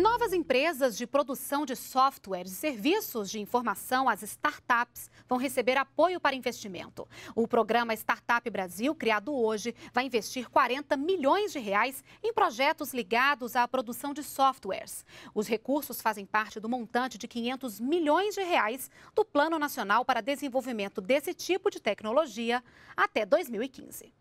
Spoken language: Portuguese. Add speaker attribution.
Speaker 1: Novas empresas de produção de softwares e serviços de informação, as startups, vão receber apoio para investimento. O programa Startup Brasil, criado hoje, vai investir 40 milhões de reais em projetos ligados à produção de softwares. Os recursos fazem parte do montante de 500 milhões de reais do Plano Nacional para Desenvolvimento desse tipo de tecnologia até 2015.